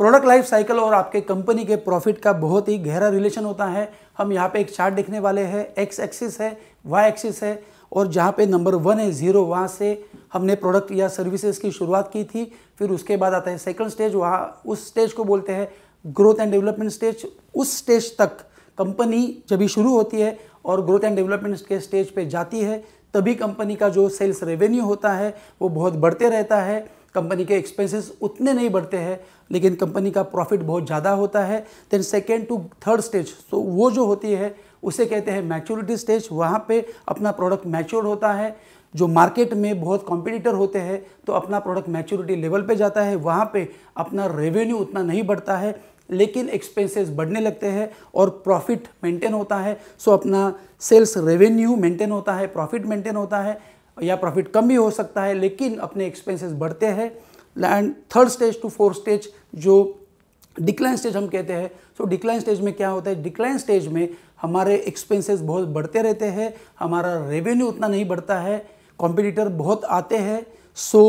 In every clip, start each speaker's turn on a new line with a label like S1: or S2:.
S1: product life cycle और आपके company के प्रॉफिट का बहुत ही गहरा रिलेशन होता है हम यहाँ पे एक चार्ट देखने वाले हैं एक्स एक्सिस है वाई एक्सिस है और जहाँ पे नंबर वन है ज़ीरो वहाँ से हमने प्रोडक्ट या सर्विसेज की शुरुआत की थी फिर उसके बाद आता है सेकंड स्टेज वहाँ उस स्टेज को बोलते हैं ग्रोथ एंड डेवलपमेंट स्टेज उस स्टेज तक कंपनी जब शुरू होती है और ग्रोथ एंड डेवलपमेंट के स्टेज पर जाती है तभी कंपनी का जो सेल्स रेवेन्यू होता है वो बहुत बढ़ते रहता है कंपनी के एक्सपेंसेस उतने नहीं बढ़ते हैं लेकिन कंपनी का प्रॉफिट बहुत ज़्यादा होता है then second to third stage तो वो जो होती है उसे कहते हैं मैच्योरिटी स्टेज वहाँ पे अपना प्रोडक्ट मैच्योर होता है जो मार्केट में बहुत कॉम्पिटिटर होते हैं तो अपना प्रोडक्ट मैच्योरिटी लेवल पे जाता है वहाँ पे अपना रेवेन्यू उतना नहीं बढ़ता है लेकिन एक्सपेंसेस बढ़ने लगते हैं और प्रॉफिट मेंटेन होता है सो अपना सेल्स रेवेन्यू मेंटेन होता है प्रॉफिट मेंटेन होता है या प्रॉफिट कम भी हो सकता है लेकिन अपने एक्सपेंसेस बढ़ते हैं and third stage to fourth stage जो डिक्लाइन स्टेज हम कहते हैं सो डिक्लाइन स्टेज में क्या होता है डिक्लाइन स्टेज में हमारे एक्सपेंसेस बहुत बढ़ते रहते हैं हमारा रेवेन्यू उतना नहीं बढ़ता है कॉम्पिटिटर बहुत आते हैं सो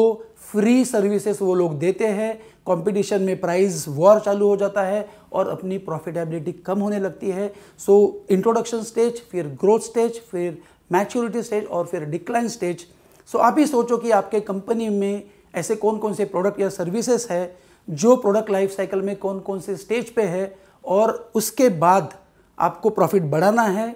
S1: फ्री सर्विसेज वो लोग देते हैं कंपटीशन में प्राइस वॉर चालू हो जाता है और अपनी प्रॉफिटेबिलिटी कम होने लगती है सो इंट्रोडक्शन स्टेज फिर ग्रोथ स्टेज फिर मैच्योरिटी स्टेज और फिर डिक्लाइन स्टेज सो आप ही सोचो कि आपके कंपनी में ऐसे कौन कौन से प्रोडक्ट या सर्विसेज है जो प्रोडक्ट लाइफ साइकिल में कौन कौन से स्टेज पे है और उसके बाद आपको प्रॉफिट बढ़ाना है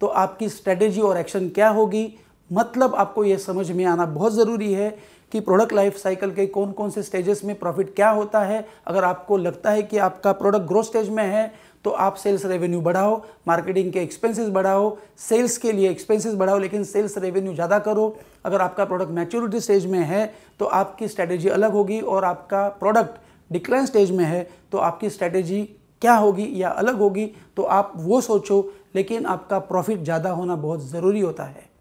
S1: तो आपकी स्ट्रेटेजी और एक्शन क्या होगी मतलब आपको यह समझ में आना बहुत ज़रूरी है कि प्रोडक्ट लाइफ साइकिल के कौन कौन से स्टेजेस में प्रॉफिट क्या होता है अगर आपको लगता है कि आपका प्रोडक्ट ग्रोथ स्टेज में है तो आप सेल्स रेवेन्यू बढ़ाओ मार्केटिंग के एक्सपेंसेस बढ़ाओ सेल्स के लिए एक्सपेंसेस बढ़ाओ लेकिन सेल्स रेवेन्यू ज़्यादा करो अगर आपका प्रोडक्ट मैच्योरिटी स्टेज में है तो आपकी स्ट्रैटेजी अलग होगी और आपका प्रोडक्ट डिक्लाइन स्टेज में है तो आपकी स्ट्रैटेजी क्या होगी या अलग होगी तो आप वो सोचो लेकिन आपका प्रॉफिट ज़्यादा होना बहुत ज़रूरी होता है